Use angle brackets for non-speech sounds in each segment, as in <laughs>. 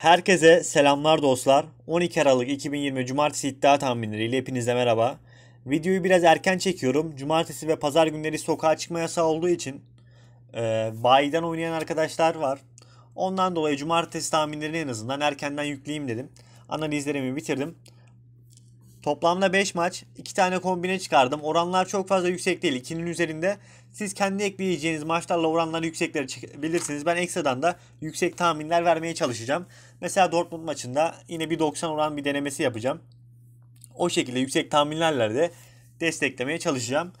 Herkese selamlar dostlar. 12 Aralık 2020 Cumartesi iddia tahminleriyle hepinize merhaba. Videoyu biraz erken çekiyorum. Cumartesi ve pazar günleri sokağa çıkma yasağı olduğu için e, bayiden oynayan arkadaşlar var. Ondan dolayı cumartesi tahminlerini en azından erkenden yükleyeyim dedim. Analizlerimi bitirdim. Toplamda 5 maç 2 tane kombine çıkardım. Oranlar çok fazla yüksek değil. 2'nin üzerinde. Siz kendi ekleyeceğiniz maçlarla oranları yüksekleri çıkabilirsiniz. Ben ekstradan da yüksek tahminler vermeye çalışacağım. Mesela Dortmund maçında yine bir 90 oran bir denemesi yapacağım. O şekilde yüksek tahminlerle de desteklemeye çalışacağım.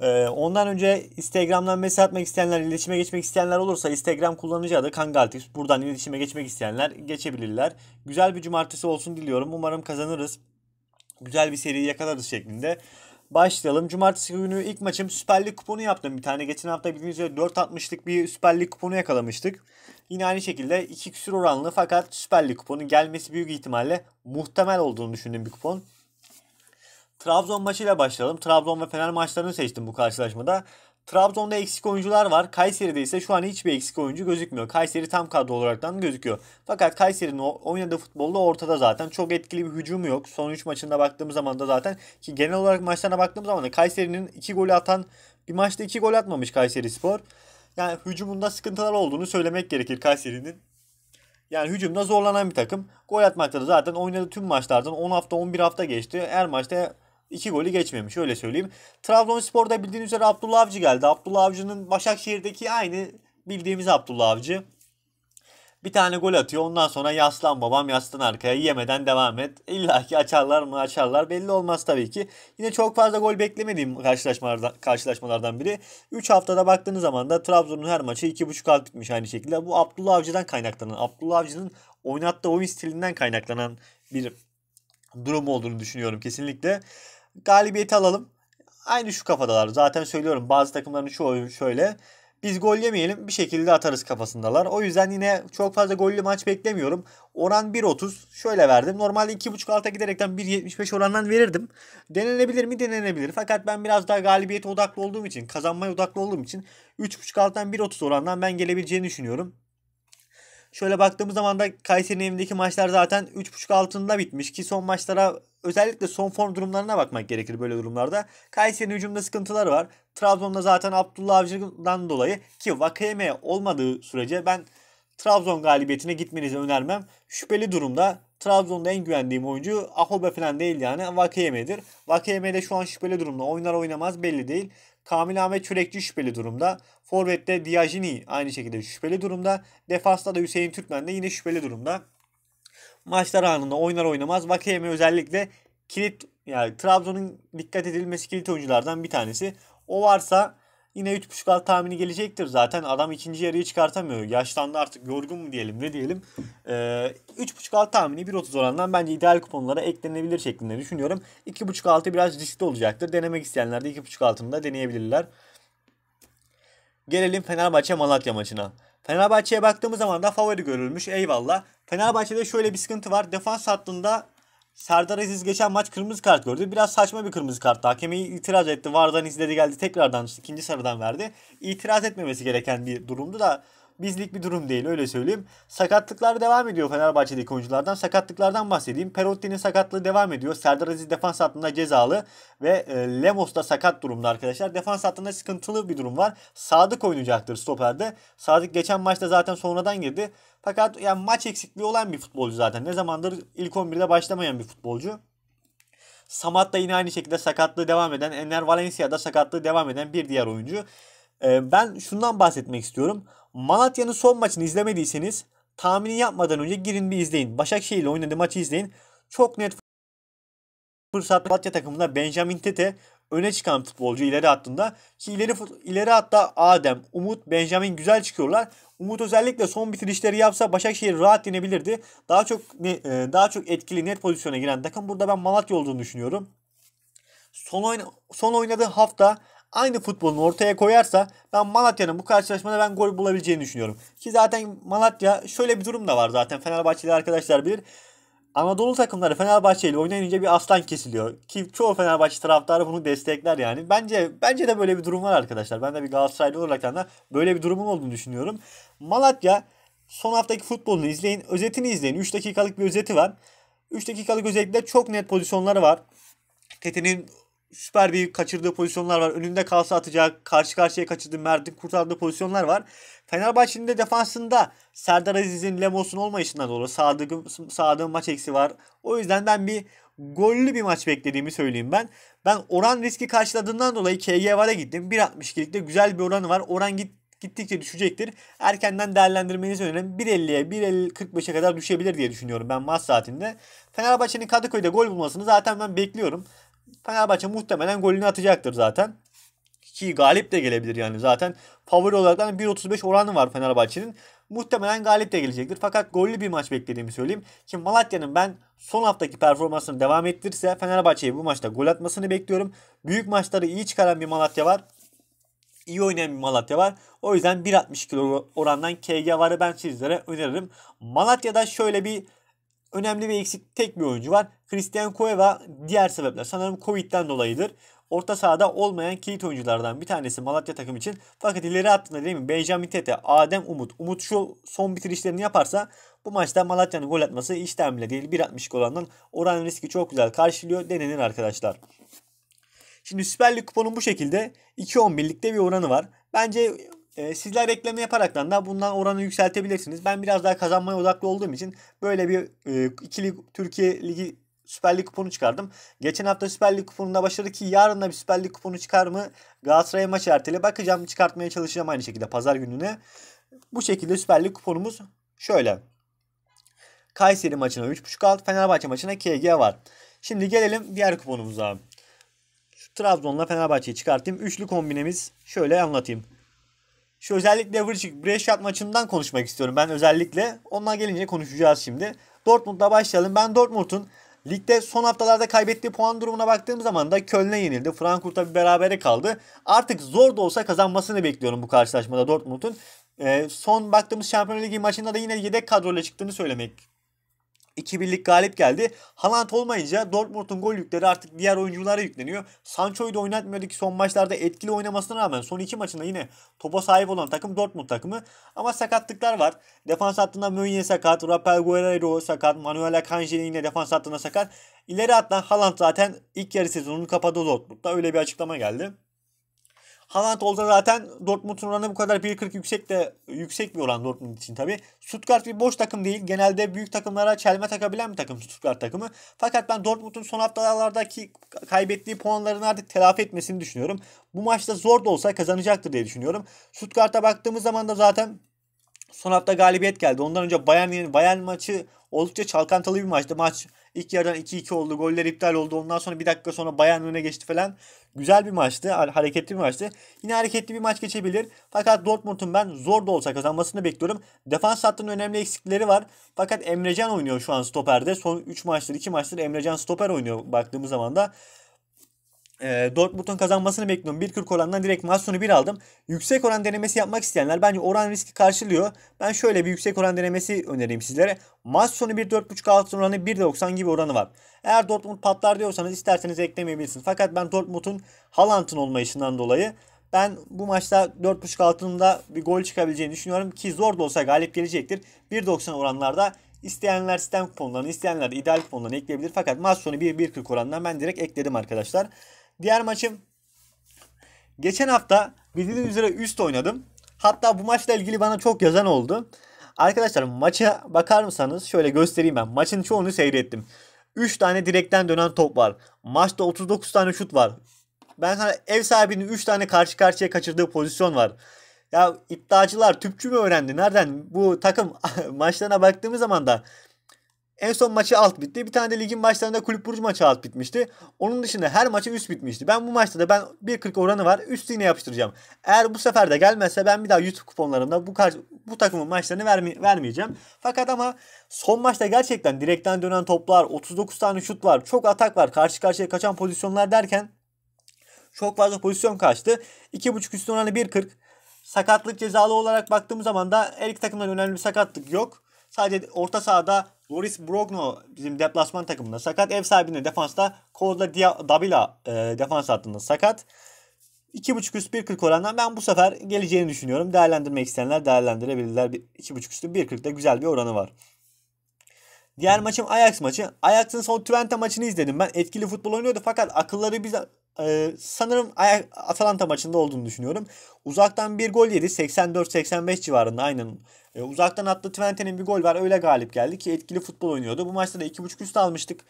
Ee, ondan önce Instagram'dan mesaj atmak isteyenler, iletişime geçmek isteyenler olursa Instagram kullanıcı adı Kangaltips. Buradan iletişime geçmek isteyenler geçebilirler. Güzel bir cumartesi olsun diliyorum. Umarım kazanırız güzel bir seri yakalarız şeklinde başlayalım. Cumartesi günü ilk maçım Süper Lig kuponu yaptım. Bir tane geçen hafta bildiğiniz üzere 4.60'lık bir Süper Lig kuponu yakalamıştık. Yine aynı şekilde iki küsur oranlı fakat Süper Lig kuponu gelmesi büyük ihtimalle muhtemel olduğunu düşündüğüm bir kupon. Trabzon maçıyla başlayalım. Trabzon ve Fener maçlarını seçtim bu karşılaşmada. Trabzon'da eksik oyuncular var. Kayseri'de ise şu an hiçbir eksik oyuncu gözükmüyor. Kayseri tam kadro olaraktan gözüküyor. Fakat Kayseri'nin oynadığı futbolda ortada zaten. Çok etkili bir hücumu yok. Son 3 maçında baktığımız zaman da zaten ki genel olarak maçlarına baktığımız zaman da Kayseri'nin 2 golü atan bir maçta 2 gol atmamış Kayseri Spor. Yani hücumunda sıkıntılar olduğunu söylemek gerekir Kayseri'nin. Yani hücumda zorlanan bir takım. Gol atmakta da zaten oynadığı tüm maçlardan 10 hafta 11 hafta geçti. Her maçta 2 golü geçmemiş öyle söyleyeyim. Trabzonspor'da bildiğiniz üzere Abdullah Avcı geldi. Abdullah Avcı'nın Başakşehir'deki aynı bildiğimiz Abdullah Avcı. Bir tane gol atıyor. Ondan sonra yaslan babam yaslan arkaya yemeden devam et. İlla ki açarlar mı açarlar belli olmaz tabii ki. Yine çok fazla gol beklemediğim karşılaşmalardan, karşılaşmalardan biri. 3 haftada baktığınız zaman da Trabzon'un her maçı 2.5 alt bitmiş aynı şekilde. Bu Abdullah Avcı'dan kaynaklanan, Abdullah Avcı'nın oynattığı oyun stilinden kaynaklanan bir durum olduğunu düşünüyorum kesinlikle galibiyeti alalım. Aynı şu kafadalar. Zaten söylüyorum bazı takımların çoğu şöyle. Biz gol yemeyelim bir şekilde atarız kafasındalar. O yüzden yine çok fazla gollü maç beklemiyorum. Oran 1.30 şöyle verdim. Normalde 2.5 alta giderekten 1.75 orandan verirdim. Denenebilir mi? Denenebilir. Fakat ben biraz daha galibiyete odaklı olduğum için, kazanmaya odaklı olduğum için 3.5 alttan 1.30 orandan ben gelebileceğini düşünüyorum. Şöyle baktığımız zaman da Kayseri'nin evindeki maçlar zaten 3.5 altında bitmiş ki son maçlara özellikle son form durumlarına bakmak gerekir böyle durumlarda. Kayseri'nin hücumda sıkıntılar var. Trabzon'da zaten Abdullah Avcı'dan dolayı ki Vakayeme olmadığı sürece ben Trabzon galibiyetine gitmenizi önermem. Şüpheli durumda Trabzon'da en güvendiğim oyuncu Ahobe falan değil yani Vakayeme'dir. Vakayeme şu an şüpheli durumda. Oynar oynamaz belli değil. Kamil Ahmet Çürekçi şüpheli durumda. Forvet'te Diajini aynı şekilde şüpheli durumda. Defasta da Hüseyin Türkmen de yine şüpheli durumda maçlar anında oynar oynamaz Vakeyeme özellikle kilit yani Trabzon'un dikkat edilmesi kilit oyunculardan bir tanesi. O varsa yine 3.5 alt tahmini gelecektir zaten. Adam ikinci yarıyı çıkartamıyor. Yaşlandı artık yorgun mu diyelim ne diyelim. Ee, 3.5 alt tahmini 1.30 oranından bence ideal kuponlara eklenebilir şeklinde düşünüyorum. 2.5 altı biraz riskli olacaktır. Denemek isteyenler de 2.5 altını da deneyebilirler. Gelelim Fenerbahçe Malatya maçına. Fenerbahçe'ye baktığımız zaman da favori görülmüş eyvallah. Fenerbahçe'de şöyle bir sıkıntı var. Defans hattında Serdar Aziz geçen maç kırmızı kart gördü. Biraz saçma bir kırmızı karttı. Hakemi itiraz etti. Vardan izledi geldi tekrardan ikinci sarıdan verdi. İtiraz etmemesi gereken bir durumdu da bizlik bir durum değil öyle söyleyeyim. Sakatlıklar devam ediyor Fenerbahçe'deki oyunculardan. Sakatlıklardan bahsedeyim. Perotti'nin sakatlığı devam ediyor. Serdar Aziz defans hattında cezalı ve e, Lemos da sakat durumda arkadaşlar. Defans hattında sıkıntılı bir durum var. Sadık oynayacaktır stoperde. Sadık geçen maçta zaten sonradan girdi. Fakat yani maç eksikliği olan bir futbolcu zaten. Ne zamandır ilk 11'de başlamayan bir futbolcu. Samat da yine aynı şekilde sakatlığı devam eden, Enner Valencia da sakatlığı devam eden bir diğer oyuncu. Ee, ben şundan bahsetmek istiyorum. Malatya'nın son maçını izlemediyseniz tahmini yapmadan önce girin bir izleyin. Başakşehir ile oynadığı maçı izleyin. Çok net fırsat Malatya takımında Benjamin Tete öne çıkan futbolcu ileri hattında ki ileri ileri hatta Adem, Umut, Benjamin güzel çıkıyorlar. Umut özellikle son bitirişleri yapsa Başakşehir rahat yenebilirdi. Daha çok e, daha çok etkili net pozisyona giren takım burada ben Malatya olduğunu düşünüyorum. Son oyna, son oynadığı hafta aynı futbolunu ortaya koyarsa ben Malatya'nın bu karşılaşmada ben gol bulabileceğini düşünüyorum. Ki zaten Malatya şöyle bir durum da var zaten Fenerbahçeli arkadaşlar bilir. Anadolu takımları Fenerbahçe ile oynayınca bir aslan kesiliyor. Ki çoğu Fenerbahçe taraftarı bunu destekler yani. Bence bence de böyle bir durum var arkadaşlar. Ben de bir Galatasaraylı olarak da böyle bir durumun olduğunu düşünüyorum. Malatya son haftaki futbolunu izleyin. Özetini izleyin. 3 dakikalık bir özeti var. 3 dakikalık özellikle çok net pozisyonları var. Tete'nin süper bir kaçırdığı pozisyonlar var. Önünde kalsa atacak. Karşı karşıya kaçırdığı Mert'in kurtardığı pozisyonlar var. Fenerbahçe'nin de defansında Serdar Aziz'in Lemos'un olmayışından dolayı sağdığım, sağdığım maç eksi var. O yüzden ben bir gollü bir maç beklediğimi söyleyeyim ben. Ben oran riski karşıladığından dolayı KG var'a gittim. 1.62'likte güzel bir oranı var. Oran git, gittikçe düşecektir. Erkenden değerlendirmenizi öneririm. 1.50'ye 1.45'e kadar düşebilir diye düşünüyorum ben maç saatinde. Fenerbahçe'nin Kadıköy'de gol bulmasını zaten ben bekliyorum. Fenerbahçe muhtemelen golünü atacaktır zaten. Ki galip de gelebilir yani zaten. Favori olarak da 1.35 hani oranı var Fenerbahçe'nin. Muhtemelen galip de gelecektir. Fakat gollü bir maç beklediğimi söyleyeyim. Ki Malatya'nın ben son haftaki performansını devam ettirirse Fenerbahçe'ye bu maçta gol atmasını bekliyorum. Büyük maçları iyi çıkaran bir Malatya var. İyi oynayan bir Malatya var. O yüzden 1.62 orandan KG varı ben sizlere öneririm. Malatya'da şöyle bir önemli ve eksik tek bir oyuncu var. Christian Cueva diğer sebepler sanırım Covid'den dolayıdır. Orta sahada olmayan kilit oyunculardan bir tanesi Malatya takım için. Fakat ileri hattında değil mi Benjamin Tete, Adem Umut. Umut şu son bitirişlerini yaparsa bu maçta Malatya'nın gol atması işten bile değil. 1.62 olandan oran riski çok güzel karşılıyor Denenin arkadaşlar. Şimdi Süper Lig kuponun bu şekilde 2.11'likte bir oranı var. Bence e, sizler reklamı yaparaktan da bundan oranı yükseltebilirsiniz. Ben biraz daha kazanmaya odaklı olduğum için böyle bir e, ikili Türkiye Ligi Süper Lig kuponu çıkardım. Geçen hafta Süper Lig kuponunda başladı ki yarın da bir Süper Lig kuponu çıkar mı? Galatasaray maçı erteli. Bakacağım çıkartmaya çalışacağım aynı şekilde pazar gününe. Bu şekilde Süper Lig kuponumuz şöyle. Kayseri maçına 3.5 alt, Fenerbahçe maçına KG var. Şimdi gelelim diğer kuponumuza. Trabzon'la Fenerbahçe'yi çıkartayım. Üçlü kombinemiz şöyle anlatayım. Şu özellikle Vrçik Brescia maçından konuşmak istiyorum ben özellikle. Ondan gelince konuşacağız şimdi. Dortmund'la başlayalım. Ben Dortmund'un Ligde son haftalarda kaybettiği puan durumuna baktığım zaman da Köln'e yenildi. Frankfurt'a bir berabere kaldı. Artık zor da olsa kazanmasını bekliyorum bu karşılaşmada Dortmund'un. Ee, son baktığımız Şampiyonlar Ligi maçında da yine yedek kadroyla çıktığını söylemek 2 birlik galip geldi. Haaland olmayınca Dortmund'un gol yükleri artık diğer oyunculara yükleniyor. Sancho'yu da oynatmıyordu ki son maçlarda etkili oynamasına rağmen son 2 maçında yine topa sahip olan takım Dortmund takımı. Ama sakatlıklar var. Defans hattında Mönye sakat, Rafael Guerrero sakat, Manuel Akanji yine defans hattında sakat. İleri hatta Haaland zaten ilk yarı sezonunu kapadı Dortmund'da öyle bir açıklama geldi. Haaland olsa zaten Dortmund'un oranı bu kadar 1.40 yüksek de yüksek bir oran Dortmund için tabi. Stuttgart bir boş takım değil. Genelde büyük takımlara çelme takabilen bir takım Stuttgart takımı. Fakat ben Dortmund'un son haftalardaki kaybettiği puanlarını artık telafi etmesini düşünüyorum. Bu maçta zor da olsa kazanacaktır diye düşünüyorum. Stuttgart'a baktığımız zaman da zaten Son hafta galibiyet geldi. Ondan önce Bayern, Bayern maçı oldukça çalkantılı bir maçtı. Maç ilk yarıdan 2-2 oldu. Goller iptal oldu. Ondan sonra bir dakika sonra Bayern öne geçti falan. Güzel bir maçtı. Hareketli bir maçtı. Yine hareketli bir maç geçebilir. Fakat Dortmund'un ben zor da olsa kazanmasını bekliyorum. Defans hattının önemli eksikleri var. Fakat Emrecan oynuyor şu an stoperde. Son 3 maçtır 2 maçtır Emrecan stoper oynuyor baktığımız zaman da e, Dortmund'un kazanmasını bekliyorum. 1.40 orandan direkt maç sonu 1 aldım. Yüksek oran denemesi yapmak isteyenler bence oran riski karşılıyor. Ben şöyle bir yüksek oran denemesi önereyim sizlere. Maç sonu 1.4.5 altın oranı 1.90 gibi oranı var. Eğer Dortmund patlar diyorsanız isterseniz eklemeyebilirsiniz. Fakat ben Dortmund'un Haaland'ın olmayışından dolayı ben bu maçta 4.5 altında bir gol çıkabileceğini düşünüyorum ki zor da olsa galip gelecektir. 1.90 oranlarda İsteyenler sistem kuponlarını, isteyenler ideal kuponlarını ekleyebilir. Fakat maç sonu 1-1.40 oranından ben direkt ekledim arkadaşlar. Diğer maçım. Geçen hafta bildiğiniz üzere üst oynadım. Hatta bu maçla ilgili bana çok yazan oldu. Arkadaşlar maça bakar mısınız? Şöyle göstereyim ben. Maçın çoğunu seyrettim. 3 tane direkten dönen top var. Maçta 39 tane şut var. Ben sana ev sahibinin 3 tane karşı karşıya kaçırdığı pozisyon var. Ya iddiacılar tüpçü mü öğrendi? Nereden? Bu takım <laughs> maçlarına baktığımız zaman da en son maçı alt bitti. Bir tane de ligin maçlarında kulüp burcu maçı alt bitmişti. Onun dışında her maçı üst bitmişti. Ben bu maçta da ben 1.40 oranı var. Üst yine yapıştıracağım. Eğer bu sefer de gelmezse ben bir daha YouTube kuponlarımda bu karşı, bu takımın maçlarını verme, vermeyeceğim. Fakat ama son maçta gerçekten direkten dönen toplar, 39 tane şut var, çok atak var, karşı karşıya kaçan pozisyonlar derken çok fazla pozisyon kaçtı. 2.5 üst oranı 1.40. Sakatlık cezalı olarak baktığım zaman da Erik iki takımdan önemli bir sakatlık yok. Sadece orta sahada Loris Brogno bizim deplasman takımında sakat. Ev sahibinde defansta Kozla Davila e, defans hattında sakat. 2.5 üst 1.40 orandan ben bu sefer geleceğini düşünüyorum. Değerlendirmek isteyenler değerlendirebilirler. 2.5 üstü 1.40'da güzel bir oranı var. Diğer maçım Ajax maçı. Ajax'ın son Twente maçını izledim. Ben etkili futbol oynuyordu fakat akılları bir e, sanırım Atalanta maçında olduğunu düşünüyorum. Uzaktan bir gol yedi. 84-85 civarında aynen. Ee, uzaktan attı Twente'nin bir gol var. Öyle galip geldi ki etkili futbol oynuyordu. Bu maçta da 2.5 üst almıştık.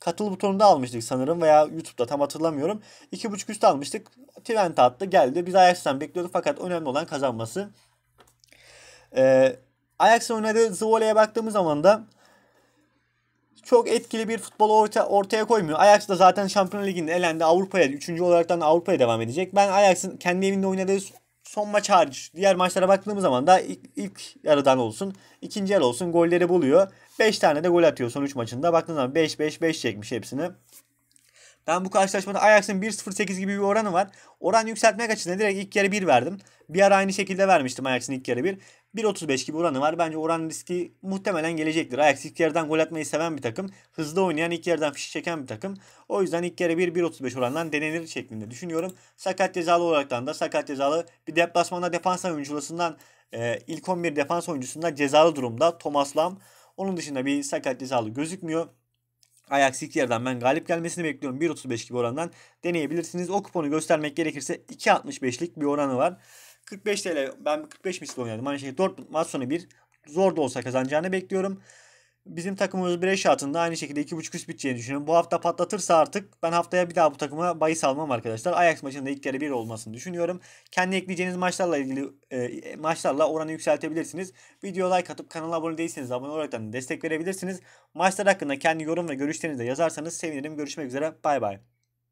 Katıl butonunda almıştık sanırım veya YouTube'da tam hatırlamıyorum. 2.5 üst almıştık. Twente attı geldi. Biz Ajax'tan bekliyorduk fakat önemli olan kazanması. E, Ajax'ın oynadığı Zvole'ye baktığımız zaman da çok etkili bir futbol orta, ortaya koymuyor. Ajax da zaten Şampiyonlar Ligi'nde elendi Avrupa'ya. Üçüncü olaraktan Avrupa'ya devam edecek. Ben Ajax'ın kendi evinde oynadığı son maç hariç diğer maçlara baktığımız zaman da ilk, ilk yarıdan olsun ikinci yarı olsun golleri buluyor. 5 tane de gol atıyor son 3 maçında. Baktığınız zaman 5-5-5 çekmiş hepsini. Ben bu karşılaşmada Ajax'ın 1.08 gibi bir oranı var. Oran yükseltmek açısından direkt ilk yarı 1 verdim. Bir ara aynı şekilde vermiştim Ajax'ın ilk yarı 1. 1.35 gibi oranı var. Bence oran riski muhtemelen gelecektir. Ajax ilk yarıdan gol atmayı seven bir takım. Hızlı oynayan ilk yarıdan fişi çeken bir takım. O yüzden ilk yarı 1 1.35 orandan denenir şeklinde düşünüyorum. Sakat cezalı olaraktan da sakat cezalı bir deplasmanda defans oyuncusundan e, ilk 11 defans oyuncusundan cezalı durumda Thomas Lam. Onun dışında bir sakat cezalı gözükmüyor. Ajax ilk yarıdan ben galip gelmesini bekliyorum. 1.35 gibi orandan deneyebilirsiniz. O kuponu göstermek gerekirse 2.65'lik bir oranı var. 45 TL ben 45 misli oynadım. Aynı şey Dortmund maç sonu bir zor da olsa kazanacağını bekliyorum. Bizim takımımız 1'e şartında aynı şekilde 2.5 üst biteceğini düşünüyorum. Bu hafta patlatırsa artık ben haftaya bir daha bu takıma bahis almam arkadaşlar. Ajax maçında ilk kere 1 olmasını düşünüyorum. Kendi ekleyeceğiniz maçlarla ilgili e, maçlarla oranı yükseltebilirsiniz. Video like atıp kanala abone değilseniz abone olarak da destek verebilirsiniz. Maçlar hakkında kendi yorum ve görüşlerinizi de yazarsanız sevinirim. Görüşmek üzere. Bay bay.